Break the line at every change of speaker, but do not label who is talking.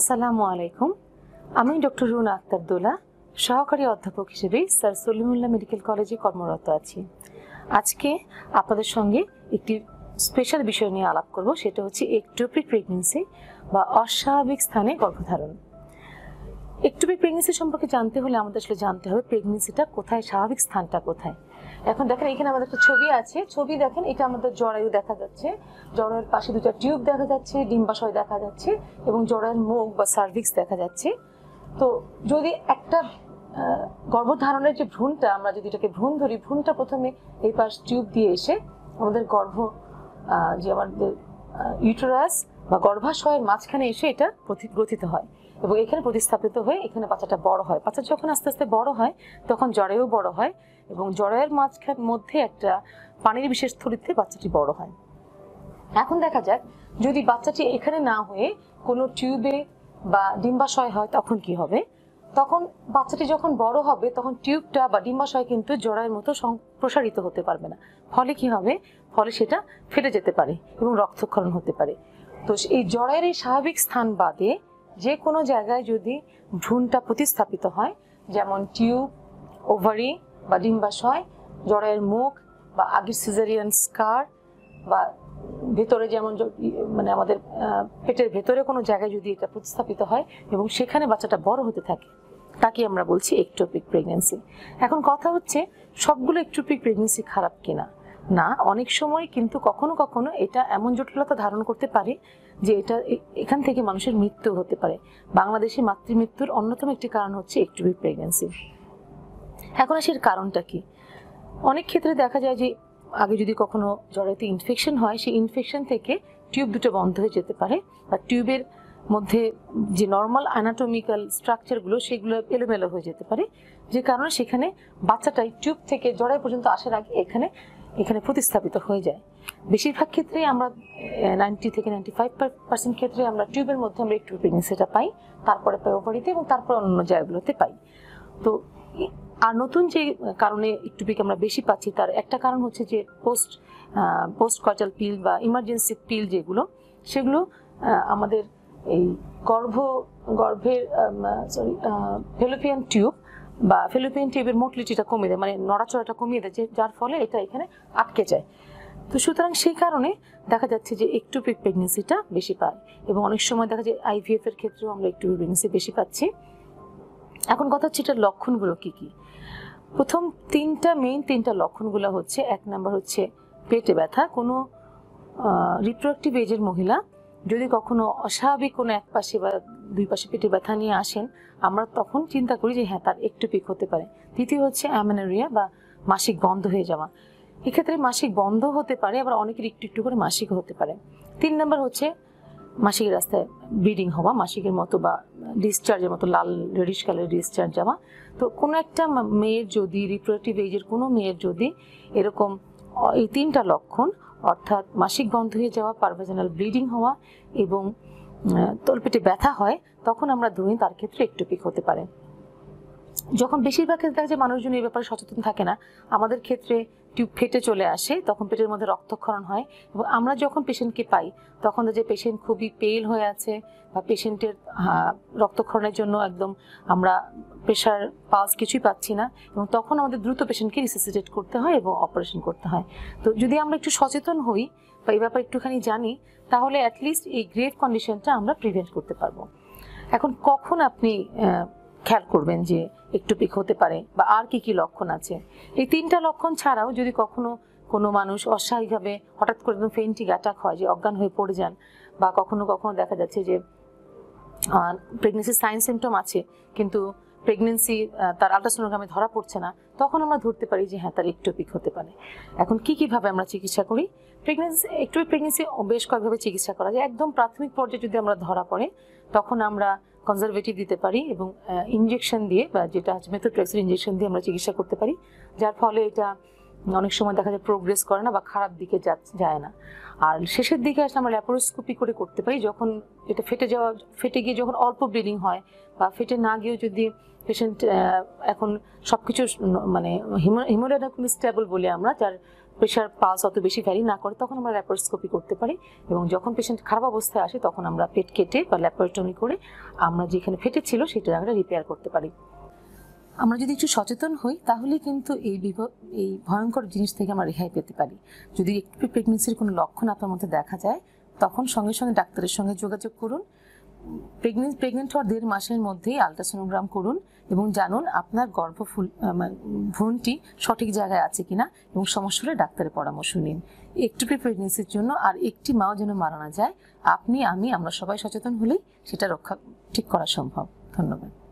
আসসালামু আলাইকুম আমি ডক্টর রুনা আক্তার দোলা সহকারী অধ্যাপক হিসেবে স্যার সলিমুল্লাহ মেডিকেল কলেজে কর্মরত আছি আজকে আপনাদের সঙ্গে একটি স্পেশাল বিষয় নিয়ে আলাপ করব সেটা হচ্ছে একটুপিক প্রেগনেন্সি বা অস্বাভাবিক স্থানে গর্ভধারণ একটুপিক প্রেগনেন্সি সম্পর্কে জানতে হলে আমাদের আসলে জানতে হবে প্রেগনেন্সিটা কোথায় স্বাভাবিক স্থানটা কোথায় এখন দেখেন এখানে আমাদের একটা ছবি আছে ছবি দেখেন এটা আমাদের জরায়ু দেখা যাচ্ছে জরায়ুর পাশে দুটো টিউব দেখা যাচ্ছে ডিম্বাশয় দেখা যাচ্ছে এবং জরায়ুর মুখ বা সার্ভিক্স দেখা যাচ্ছে তো যদি একটা গর্ভধারণের যে ভ্রূণটা আমরা যদি এটাকে ভ্রূণ ধরি ভ্রূণটা প্রথমে এই পাশ টিউব দিয়ে এসে আমাদের গর্ভ যে আমাদের ইউটোরাস বা গর্ভাশয়ের মাঝখানে এসে এটা গ্রথিত হয় এবং এখানে প্রতিস্থাপিত হয়ে এখানে বাচ্চাটা বড় হয় বাচ্চা যখন আস্তে আস্তে বড় হয় তখন জরায়ু বড় হয় এবং জরায়ুর মাঝখান মধ্যে একটা পানির বিশেষ থলিতে বাচ্চাটি বড় হয় এখন দেখা যাক যদি বাচ্চাটি এখানে না হয়ে কোনো টিউবে বা ডিম্বাশয় হয় তখন কি হবে তখন বাচ্চাটি যখন বড় হবে তখন টিউবটা বা ডিম্বাশয় কিন্তু জড়ায়ের মতো প্রসারিত হতে পারবে না ফলে কি হবে ফলে সেটা ফেটে যেতে পারে এবং রক্তক্ষরণ হতে পারে তো এই জরায়ের এই স্বাভাবিক স্থান বাদে যে কোনো জায়গায় যদি ভ্রূণটা প্রতিস্থাপিত হয় যেমন টিউব ওভারি বা ডিম্বাশয় জড়ের মুখ বা আগের সিজারিয়ান স্কার বা ভেতরে যেমন মানে আমাদের পেটের ভেতরে কোনো জায়গায় যদি এটা প্রতিস্থাপিত হয় এবং সেখানে বাচ্চাটা বড় হতে থাকে তাকে আমরা বলছি একটোপিক প্রেগনেন্সি এখন কথা হচ্ছে সবগুলো একটোপিক প্রেগনেন্সি খারাপ কিনা না অনেক সময় কিন্তু কখনো কখনো এটা এমন জটিলতা ধারণ করতে পারে যে এটা এখান থেকে মানুষের মৃত্যু হতে পারে বাংলাদেশে মাতৃমৃত্যুর অন্যতম একটি কারণ হচ্ছে একটুবি প্রেগনেন্সি এখন আসির কারণটা কি অনেক ক্ষেত্রে দেখা যায় যে আগে যদি কখনো জরাইতে ইনফেকশন হয় সেই ইনফেকশন থেকে টিউব দুটো বন্ধ হয়ে যেতে পারে বা টিউবের মধ্যে যে নর্মাল অ্যানাটমিক্যাল স্ট্রাকচারগুলো সেগুলো এলোমেলো হয়ে যেতে পারে যে কারণে সেখানে বাচ্চাটাই টিউব থেকে জড়াই পর্যন্ত আসার আগে এখানে এখানে প্রতিস্থাপিত হয়ে যায় বেশিরভাগ ক্ষেত্রে আমরা নাইনটি থেকে নাইনটি ফাইভ পার্সেন্ট ক্ষেত্রে আমরা টিউবের মধ্যে আমরা একটু প্রেগনেন্সিটা পাই তারপরে পাই এবং তারপরে অন্য জায়গাগুলোতে পাই তো আর নতুন যে কারণে ইকটুপিক আমরা বেশি পাচ্ছি তার একটা কারণ হচ্ছে যে পোস্ট পোস্ট কচাল পিল বা ইমার্জেন্সি পিল যেগুলো সেগুলো আমাদের এই গর্ভ গর্ভের সরি ফেলোপিয়ান টিউব বা ফিলিপিন টিভির মোটলিটিটা কমিয়ে দেয় মানে নড়াচড়াটা কমিয়ে দেয় যে যার ফলে এটা এখানে আটকে যায় তো সুতরাং সেই কারণে দেখা যাচ্ছে যে একটু প্রেগনেন্সিটা বেশি পায় এবং অনেক সময় দেখা যায় আইভিএফ এর ক্ষেত্রেও আমরা একটু প্রেগনেন্সি বেশি পাচ্ছি এখন কথা হচ্ছে এটার লক্ষণগুলো কি কি প্রথম তিনটা মেইন তিনটা লক্ষণগুলো হচ্ছে এক নাম্বার হচ্ছে পেটে ব্যথা কোনো রিপ্রোডাক্টিভ এজের মহিলা যদি কখনো অস্বাভাবিক কোনো এক পাশে বা দুই পাশে পেটে ব্যথা নিয়ে আসেন আমরা তখন চিন্তা করি যে হ্যাঁ তার একটু পিক হতে পারে তৃতীয় হচ্ছে অ্যামেনোরিয়া বা মাসিক বন্ধ হয়ে যাওয়া এক্ষেত্রে মাসিক বন্ধ হতে পারে আবার অনেকের একটু একটু করে মাসিক হতে পারে তিন নম্বর হচ্ছে মাসিকের রাস্তায় ব্লিডিং হওয়া মাসিকের মতো বা ডিসচার্জের মতো লাল রেডিশ কালারের ডিসচার্জ যাওয়া তো কোনো একটা মেয়ের যদি রিপ্রোডাক্টিভ এজের কোনো মেয়ের যদি এরকম এই তিনটা লক্ষণ অর্থাৎ মাসিক বন্ধ হয়ে যাওয়া পারভেজনাল ব্লিডিং হওয়া এবং তলপেটে ব্যথা হয় তখন আমরা ধরি তার ক্ষেত্রে একটোপিক হতে পারে যখন বেশিরভাগ ক্ষেত্রে দেখা যায় মানুষজন এই ব্যাপারে সচেতন থাকে না আমাদের ক্ষেত্রে টিউব ফেটে চলে আসে তখন পেটের মধ্যে রক্তক্ষরণ হয় এবং আমরা যখন পেশেন্টকে পাই তখন যে পেশেন্ট খুবই পেল হয়ে আছে বা পেশেন্টের রক্তক্ষরণের জন্য একদম আমরা প্রেশার পালস কিছুই পাচ্ছি না এবং তখন আমাদের দ্রুত পেশেন্টকে রিসেসিটেট করতে হয় এবং অপারেশন করতে হয় তো যদি আমরা একটু সচেতন হই বা এই ব্যাপারে একটুখানি জানি তাহলে অ্যাটলিস্ট এই গ্রেভ কন্ডিশনটা আমরা প্রিভেন্ট করতে পারবো এখন কখন আপনি খেয়াল করবেন যে একটু পিক হতে পারে বা আর কি কি লক্ষণ আছে এই তিনটা লক্ষণ ছাড়াও যদি কখনো কোনো মানুষ অস্বাভাবিকভাবে হঠাৎ করে একদম ফেন্টিক অ্যাটাক হয় যে অজ্ঞান হয়ে পড়ে যান বা কখনো কখনো দেখা যাচ্ছে যে প্রেগনেন্সির সাইন সিমটম আছে কিন্তু প্রেগনেন্সি তার আল্ট্রাসোনোগ্রামে ধরা পড়ছে না তখন আমরা ধরতে পারি যে হ্যাঁ তার একটোপিক হতে পারে এখন কি কিভাবে আমরা চিকিৎসা করি প্রেগনেন্সি একটু প্রেগনেন্সি বেশ কয়েকভাবে চিকিৎসা করা যায় একদম প্রাথমিক পর্যায়ে যদি আমরা ধরা পড়ে তখন আমরা কনজারভেটিভ দিতে পারি এবং ইঞ্জেকশন দিয়ে বা যেটা আছে মেথোট্রেক্সের ইঞ্জেকশন দিয়ে আমরা চিকিৎসা করতে পারি যার ফলে এটা অনেক সময় দেখা যায় প্রোগ্রেস করে না বা খারাপ দিকে যায় না আর শেষের দিকে আসলে আমরা ল্যাপারোস্কোপি করে করতে পারি যখন এটা ফেটে যাওয়া ফেটে গিয়ে যখন অল্প ব্লিডিং হয় বা ফেটে না গিয়েও যদি পেশেন্ট এখন সব কিছু মানে হিমো হিমোডাইনাকুম স্টেবল বলে আমরা যার প্রেশার পালস অত বেশি ভ্যারি না করে তখন আমরা ল্যাপারোস্কোপি করতে পারি এবং যখন পেশেন্ট খারাপ অবস্থায় আসে তখন আমরা পেট কেটে বা ল্যাপারোটমি করে আমরা যেখানে ফেটেছিল সেটা আমরা রিপেয়ার করতে পারি আমরা যদি একটু সচেতন হই তাহলে কিন্তু এই এই ভয়ঙ্কর জিনিস থেকে আমরা রেহাই পেতে পারি যদি একটু প্রেগনেন্সির কোনো লক্ষণ আপনার মধ্যে দেখা যায় তখন সঙ্গে সঙ্গে ডাক্তারের সঙ্গে যোগাযোগ করুন প্রেগনেন্ট প্রেগনেন্ট হওয়ার দেড় মাসের মধ্যেই আলট্রাসোনোগ্রাম করুন এবং জানুন আপনার গর্ভফুল মানে, ভ্রণটি সঠিক জায়গায় আছে কিনা এবং সমস্যা হলে ডাক্তারের পরামর্শ নিন একটু প্রেগনেন্সির জন্য আর একটি মাও যেন মারা না যায় আপনি আমি আমরা সবাই সচেতন হলেই সেটা রক্ষা ঠিক করা সম্ভব ধন্যবাদ